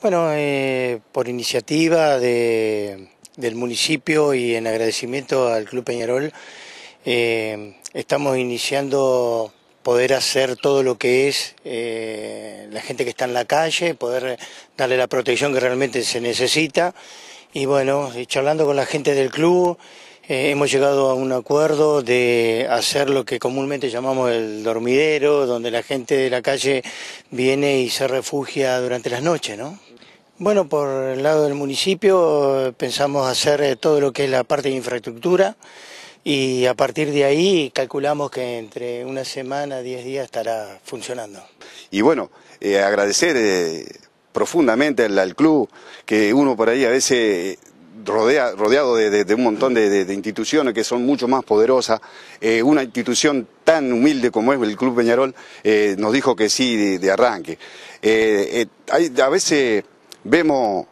Bueno, eh, por iniciativa de, del municipio y en agradecimiento al Club Peñarol, eh, estamos iniciando poder hacer todo lo que es eh, la gente que está en la calle, poder darle la protección que realmente se necesita. Y bueno, charlando con la gente del club, eh, hemos llegado a un acuerdo de hacer lo que comúnmente llamamos el dormidero, donde la gente de la calle viene y se refugia durante las noches, ¿no? Bueno, por el lado del municipio eh, pensamos hacer eh, todo lo que es la parte de infraestructura y a partir de ahí calculamos que entre una semana, diez días estará funcionando. Y bueno, agradecer profundamente al, club que uno por ahí a veces rodea, rodeado de, un montón de, instituciones que son mucho más poderosas. Eh, una institución tan humilde como es el Club Peñarol eh, nos dijo que sí de, arranque. Eh, a veces vemos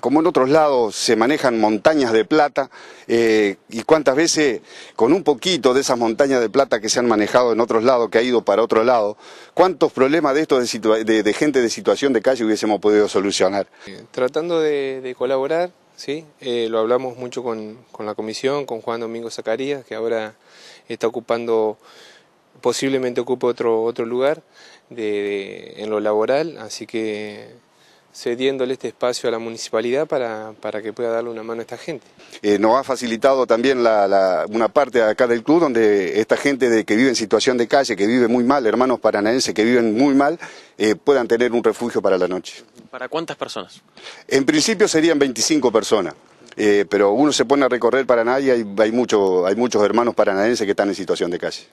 como en otros lados se manejan montañas de plata, y cuántas veces con un poquito de esas montañas de plata que se han manejado en otros lados, que ha ido para otro lado, cuántos problemas de esto de, gente de situación de calle hubiésemos podido solucionar. Tratando de colaborar, ¿sí? Eh, lo hablamos mucho con, con, la comisión, con Juan Domingo Zacarías, que ahora está ocupando, posiblemente ocupe otro, otro lugar de, en lo laboral, así que cediéndole este espacio a la municipalidad para, que pueda darle una mano a esta gente. Eh, nos ha facilitado también la, una parte acá del club donde esta gente que vive en situación de calle, que vive muy mal, hermanos paranaenses que viven muy mal, eh, puedan tener un refugio para la noche. ¿Para cuántas personas? En principio serían 25 personas. Eh, pero uno se pone a recorrer Paraná y hay, mucho, hay muchos hermanos paranaenses que están en situación de calle.